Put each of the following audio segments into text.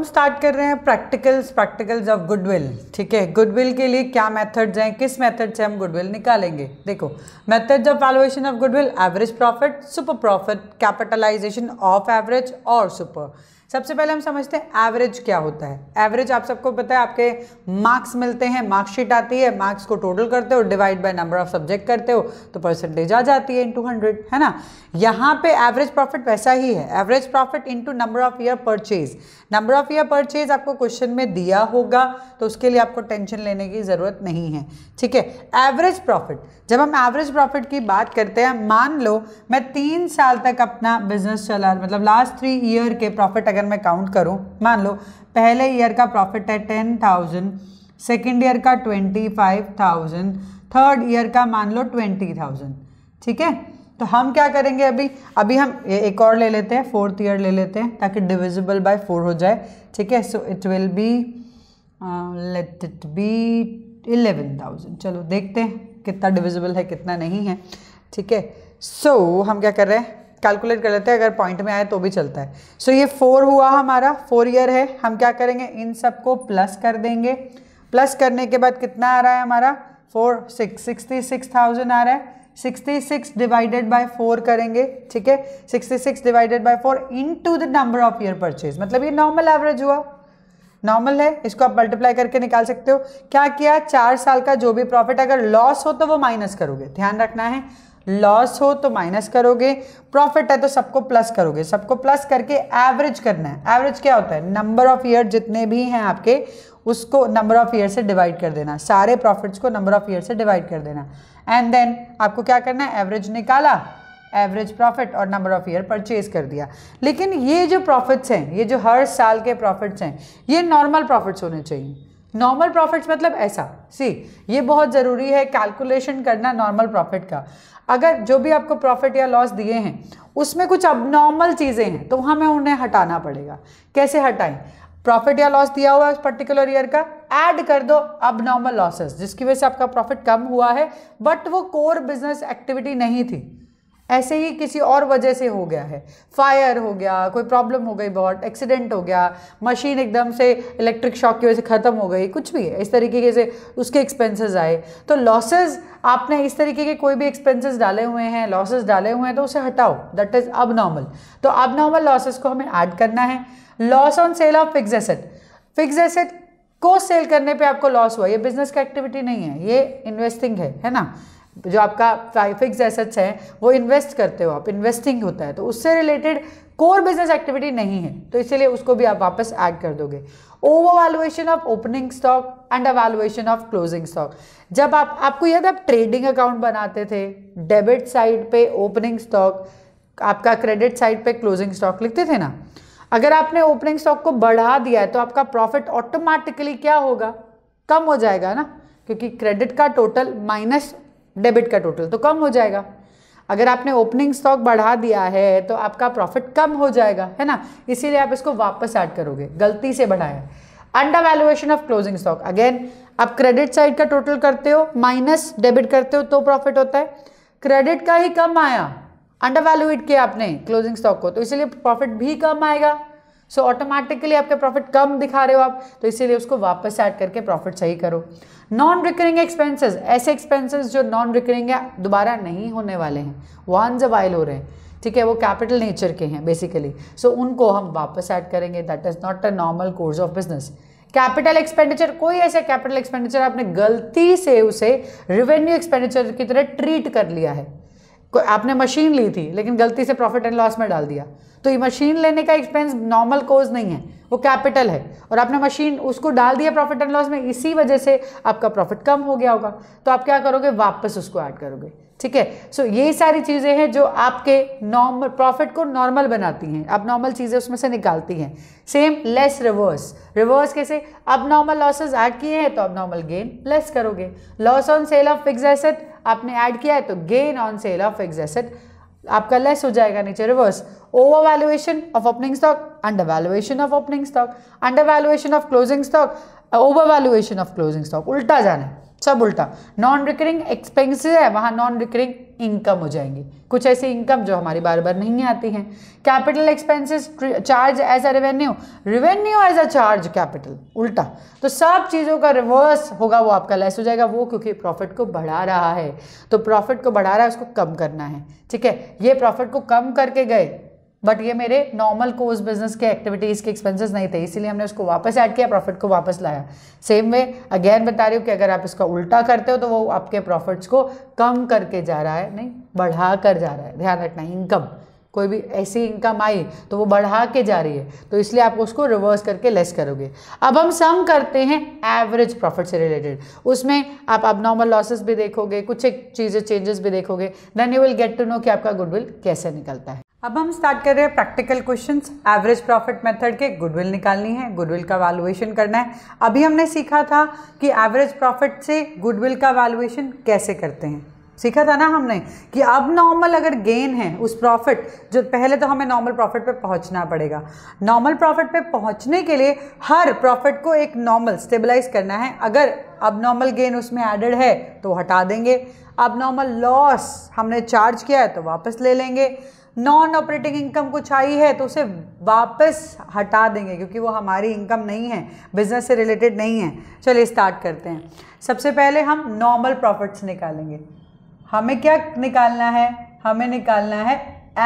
हम स्टार्ट कर रहे हैं प्रैक्टिकल्स प्रैक्टिकल्स ऑफ गुडविल ठीक है गुडविल के लिए क्या मेथड्स हैं किस मेथड से हम गुडविल निकालेंगे देखो methods of valuation of goodwill average profit super profit capitalization of average और सुपर सबसे पहले हम समझते हैं एवरेज क्या होता है एवरेज आप सबको पता है आपके मार्क्स मिलते हैं मार्कशीट आती है मार्क्स को टोटल करते हो divide by number of subject करते हो तो परसेंटेज आ जाती है इनटू हंड्रेड है ना यहाँ पे एवरेज प्रॉफिट वैसा ही है average profit into number of year purchase number of year purchase आपको क्वेश्चन में दिया होगा तो उसके लिए आपको टेंशन लेने की ज़रूरत नहीं है ठीक है एवरेज प्रॉफिट जब हम एवरेज प्रॉफिट की बात करते हैं मान लो मैं तीन साल तक अपना बिजनेस चला मतलब लास्ट थ्री ईयर के प्रॉफिट अगर अगर मैं काउंट करूँ मान लो पहले ईयर का प्रॉफिट है टेन थाउजेंड सेकेंड ईयर का twenty five thousand third year का मान लो ट्वेंटी थाउजेंड ठीक है तो हम क्या करेंगे अभी अभी हम एक और ले लेते हैं फोर्थ ईयर ले लेते हैं ताकि डिविजिबल बाय फोर हो जाए ठीक है so it will be let it be eleven thousand चलो देखते हैं कितना डिविजिबल है कितना नहीं है ठीक है सो so, हम क्या कर रहे हैं कैलकुलेट कर लेते हैं अगर पॉइंट में आए तो भी चलता है सो so, ये फोर हुआ हमारा फोर ईयर है हम क्या करेंगे इन सबको प्लस कर देंगे प्लस करने के बाद कितना आ रहा है हमारा four six sixty six thousand आ रहा है sixty six divided by four करेंगे ठीक है sixty six divided by four into the number of year purchase मतलब ये नॉर्मल एवरेज हुआ नॉर्मल है इसको आप मल्टीप्लाई करके निकाल सकते हो क्या किया चार साल का जो भी प्रॉफिट अगर लॉस हो तो वो माइनस करोगे ध्यान रखना है लॉस हो तो माइनस करोगे प्रॉफिट है तो सबको प्लस करोगे सबको प्लस करके एवरेज करना है एवरेज क्या होता है नंबर ऑफ ईयर जितने भी हैं आपके उसको नंबर ऑफ ईयर से डिवाइड कर देना सारे प्रॉफिट्स को नंबर ऑफ ईयर से डिवाइड कर देना एंड देन आपको क्या करना है एवरेज निकाला एवरेज प्रॉफिट और नंबर ऑफ ईयर परचेज कर दिया लेकिन ये जो प्रॉफिट्स हैं ये जो हर साल के प्रॉफिट्स हैं ये नॉर्मल प्रॉफिट्स होने चाहिए नॉर्मल प्रॉफिट्स मतलब ऐसा सी ये बहुत ज़रूरी है कैलकुलेशन करना नॉर्मल प्रॉफिट का अगर जो भी आपको प्रॉफिट या लॉस दिए हैं उसमें कुछ अब नॉर्मल चीज़ें हैं तो हमें उन्हें हटाना पड़ेगा कैसे हटाएं प्रॉफिट या लॉस दिया हुआ है उस पर्टिकुलर ईयर का ऐड कर दो अब नॉर्मल लॉसेस जिसकी वजह से आपका प्रॉफिट कम हुआ है बट वो कोर बिजनेस एक्टिविटी नहीं थी ऐसे ही किसी और वजह से हो गया है फायर हो गया कोई प्रॉब्लम हो गई बहुत एक्सीडेंट हो गया मशीन एकदम से इलेक्ट्रिक शॉक की वजह से ख़त्म हो गई कुछ भी है इस तरीके से उसके एक्सपेंसेस आए तो लॉसेज आपने इस तरीके के कोई भी एक्सपेंसेस डाले हुए हैं लॉसेस डाले हुए हैं तो उसे हटाओ दैट इज़ अब नॉर्मल तो अब नॉर्मल लॉसेज को हमें ऐड करना है loss on sale of fix asset fix asset को सेल करने पे आपको लॉस हुआ ये बिजनेस की एक्टिविटी नहीं है ये इन्वेस्टिंग है है ना जो आपका फिक्स एसेट्स है वो इन्वेस्ट करते हो आप इन्वेस्टिंग होता है तो उससे रिलेटेड कोर बिजनेस एक्टिविटी नहीं है तो इसीलिए उसको भी आप वापस ऐड कर दोगे over valuation of opening stock and undervaluation of closing stock जब आप आपको याद आप ट्रेडिंग अकाउंट बनाते थे डेबिट साइड पे ओपनिंग स्टॉक आपका क्रेडिट साइड पे क्लोजिंग स्टॉक लिखते थे ना अगर आपने ओपनिंग स्टॉक को बढ़ा दिया है तो आपका प्रॉफिट ऑटोमेटिकली क्या होगा कम हो जाएगा ना क्योंकि क्रेडिट का टोटल माइनस डेबिट का टोटल तो कम हो जाएगा अगर आपने ओपनिंग स्टॉक बढ़ा दिया है तो आपका प्रॉफिट कम हो जाएगा है ना इसीलिए आप इसको वापस ऐड करोगे गलती से बढ़ाया under valuation of closing stock again आप क्रेडिट साइड का टोटल करते हो माइनस डेबिट करते हो तो प्रॉफिट होता है क्रेडिट का ही कम आया अंडर वैल्यूएट किया आपने क्लोजिंग स्टॉक को तो इसीलिए प्रॉफिट भी कम आएगा सो ऑटोमेटिकली आपके प्रॉफिट कम दिखा रहे हो आप तो इसीलिए उसको वापस ऐड करके प्रॉफिट सही करो नॉन रिकरिंग एक्सपेंसेस ऐसे एक्सपेंसेस जो नॉन रिकरिंग है दोबारा नहीं होने वाले हैं वंस अ वाइल हो रहे हैं ठीक है वो कैपिटल नेचर के हैं बेसिकली सो so, उनको हम वापस ऐड करेंगे that is not a normal course of business capital expenditure कोई ऐसा कैपिटल एक्सपेंडिचर आपने गलती से उसे रिवेन्यू एक्सपेंडिचर की तरह ट्रीट कर लिया है आपने मशीन ली थी लेकिन गलती से प्रॉफिट एंड लॉस में डाल दिया तो ये मशीन लेने का एक्सपेंस नॉर्मल कोज नहीं है वो कैपिटल है और आपने मशीन उसको डाल दिया प्रॉफिट एंड लॉस में इसी वजह से आपका प्रॉफिट कम हो गया होगा तो आप क्या करोगे वापस उसको ऐड करोगे ठीक है सो ये सारी चीज़ें हैं जो आपके नॉर्मल प्रॉफिट को नॉर्मल बनाती हैं अब नॉर्मल चीज़ें उसमें से निकालती हैं सेम लेस रिवर्स रिवर्स कैसे अब नॉर्मल लॉसेज ऐड किए हैं तो अब नॉर्मल गेन लेस करोगे loss on sale of fix asset आपने ऐड किया है तो gain on sale of fix asset आपका लेस हो जाएगा नीचे reverse over valuation of opening stock under valuation of opening stock under valuation of closing stock over valuation of closing stock उल्टा जाना है सब उल्टा नॉन रिकरिंग एक्सपेंसेस है वहाँ नॉन रिकरिंग इनकम हो जाएंगी कुछ ऐसी इनकम जो हमारी बार बार नहीं आती हैं capital expenses charge as a revenue revenue as a charge capital उल्टा तो सब चीज़ों का रिवर्स होगा वो आपका लेस हो जाएगा वो क्योंकि प्रॉफिट को बढ़ा रहा है तो प्रॉफिट को बढ़ा रहा है उसको कम करना है ठीक है ये प्रॉफिट को कम करके गए बट ये मेरे नॉर्मल कोर्स बिजनेस के एक्टिविटीज़ के एक्सपेंसेस नहीं थे इसीलिए हमने उसको वापस ऐड किया प्रॉफिट को वापस लाया सेम वे अगेन बता रही हूँ कि अगर आप इसका उल्टा करते हो तो वो आपके प्रॉफिट्स को कम करके जा रहा है नहीं बढ़ा कर जा रहा है ध्यान रखना इनकम कोई भी ऐसी इनकम आई तो वो बढ़ा के जा रही है तो इसलिए आप उसको रिवर्स करके लेस करोगे अब हम सम करते हैं एवरेज प्रॉफिट से रिलेटेड उसमें आप अब नॉर्मल लॉसेस भी देखोगे कुछ एक चीज़ें चेंजेस भी देखोगे then you will get to know कि आपका गुडविल कैसे निकलता है अब हम स्टार्ट कर रहे हैं practical questions average profit method के गुडविल निकालनी है गुडविल का वैल्यूएशन करना है अभी हमने सीखा था कि एवरेज प्रॉफिट से गुडविल का वैल्यूएशन कैसे करते हैं सीखा था ना हमने कि अब नॉर्मल अगर गेन है उस प्रॉफिट जो पहले तो हमें नॉर्मल प्रॉफिट पे पहुंचना पड़ेगा नॉर्मल प्रॉफिट पे पहुंचने के लिए हर प्रॉफिट को एक नॉर्मल स्टेबलाइज करना है अगर अब नॉर्मल गेन उसमें एडेड है तो हटा देंगे अब नॉर्मल लॉस हमने चार्ज किया है तो वापस ले लेंगे नॉन ऑपरेटिंग इनकम कुछ आई है तो उसे वापस हटा देंगे क्योंकि वो हमारी इनकम नहीं है बिजनेस से रिलेटेड नहीं है चलिए स्टार्ट करते हैं सबसे पहले हम नॉर्मल प्रॉफिट्स निकालेंगे हमें क्या निकालना है हमें निकालना है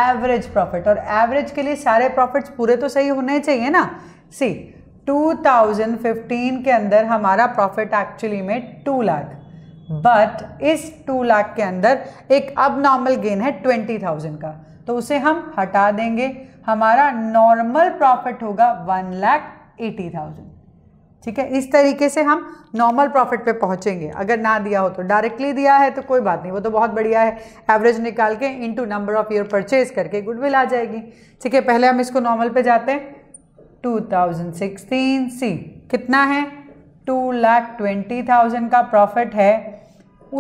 एवरेज प्रॉफिट और एवरेज के लिए सारे प्रॉफिट्स पूरे तो सही होने चाहिए ना सी 2015 के अंदर हमारा प्रॉफिट एक्चुअली में टू लाख बट इस टू लाख के अंदर एक अब नॉर्मल गेन है ट्वेंटी थाउजेंड का तो उसे हम हटा देंगे हमारा नॉर्मल प्रॉफिट होगा वन लाख एटी थाउजेंड ठीक है इस तरीके से हम नॉर्मल प्रॉफिट पे पहुंचेंगे अगर ना दिया हो तो डायरेक्टली दिया है तो कोई बात नहीं वो तो बहुत बढ़िया है एवरेज निकाल के into number of year purchase करके गुडविल आ जाएगी ठीक है पहले हम इसको नॉर्मल पे जाते हैं 2016 सी कितना है टू लाख ट्वेंटी थाउजेंड का प्रॉफिट है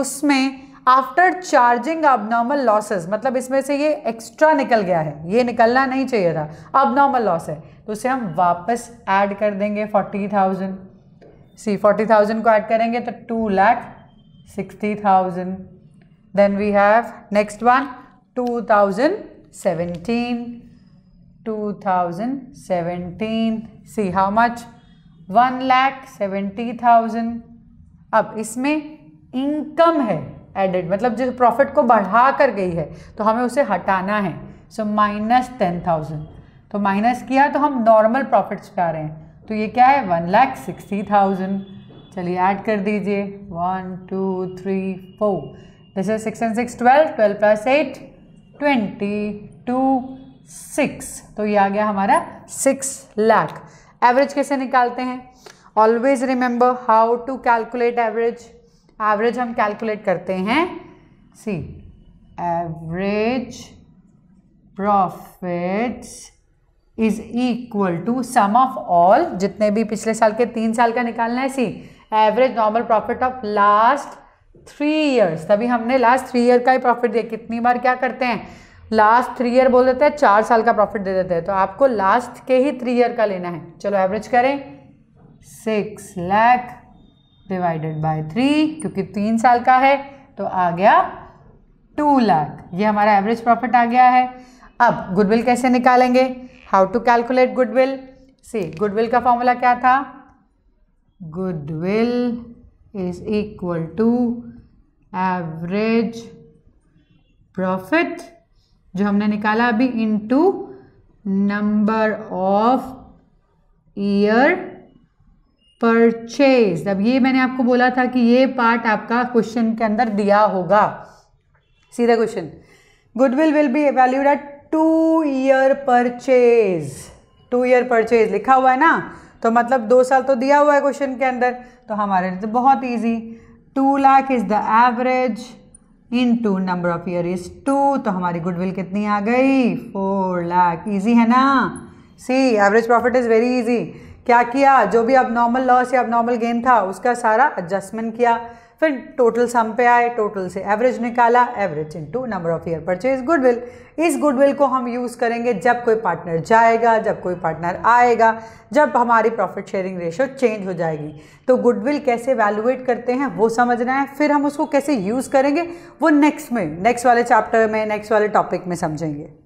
उसमें आफ्टर चार्जिंग अबनॉर्मल लॉसेस मतलब इसमें से ये एक्स्ट्रा निकल गया है ये निकलना नहीं चाहिए था अबनॉर्मल लॉस है तो उसे हम वापस ऐड कर देंगे forty thousand see forty thousand को ऐड करेंगे तो two lakh sixty thousand then we have next one two thousand seventeen two thousand seventeen see how much one lakh seventy thousand अब इसमें इनकम है एडेड मतलब जिस प्रॉफिट को बढ़ा कर गई है तो हमें उसे हटाना है सो माइनस टेन थाउजेंड तो माइनस किया तो हम नॉर्मल प्रॉफिट्स पे आ रहे हैं तो ये क्या है वन लैख सिक्सटी थाउजेंड चलिए ऐड कर दीजिए one two three four this is six and six twelve twelve plus eight twenty two six तो ये आ गया हमारा सिक्स लाख एवरेज कैसे निकालते हैं always remember how to calculate average average हम कैलकुलेट करते हैं see average profits is equal to sum of all जितने भी पिछले साल के तीन साल का निकालना है see average normal profit of last three years तभी हमने लास्ट थ्री ईयर का ही प्रॉफिट दिया कितनी बार क्या करते हैं लास्ट थ्री ईयर बोल देते हैं चार साल का प्रॉफिट दे देते हैं तो आपको लास्ट के ही थ्री ईयर का लेना है चलो एवरेज करें six lakh divided by three क्योंकि तीन साल का है तो आ गया टू लाख ये हमारा एवरेज प्रॉफिट आ गया है अब गुडविल कैसे निकालेंगे हाउ टू कैलकुलेट गुडविल से गुडविल का फॉर्मूला क्या था goodwill is equal to average profit जो हमने निकाला अभी into number of year purchase अब ये मैंने आपको बोला था कि ये पार्ट आपका क्वेश्चन के अंदर दिया होगा सीधा question goodwill will be valued at two year purchase two year purchase लिखा हुआ है ना तो मतलब दो साल तो दिया हुआ है क्वेश्चन के अंदर तो हमारे लिए तो बहुत easy two lakh is the average into number of year is two तो हमारी गुडविल कितनी आ गई फोर लाख ईजी है ना see average profit is very easy क्या किया जो भी अब नॉर्मल लॉस या अब नॉर्मल गेन था उसका सारा एडजस्टमेंट किया फिर टोटल सम पे आए टोटल से एवरेज निकाला average into number of year purchase goodwill इस गुडविल को हम यूज़ करेंगे जब कोई पार्टनर जाएगा जब कोई पार्टनर आएगा जब हमारी प्रॉफिट शेयरिंग रेशियो चेंज हो जाएगी तो गुडविल कैसे वैल्यूएट करते हैं वो समझना है फिर हम उसको कैसे यूज़ करेंगे वो नेक्स्ट में नेक्स्ट वाले चैप्टर में नेक्स्ट वाले टॉपिक में समझेंगे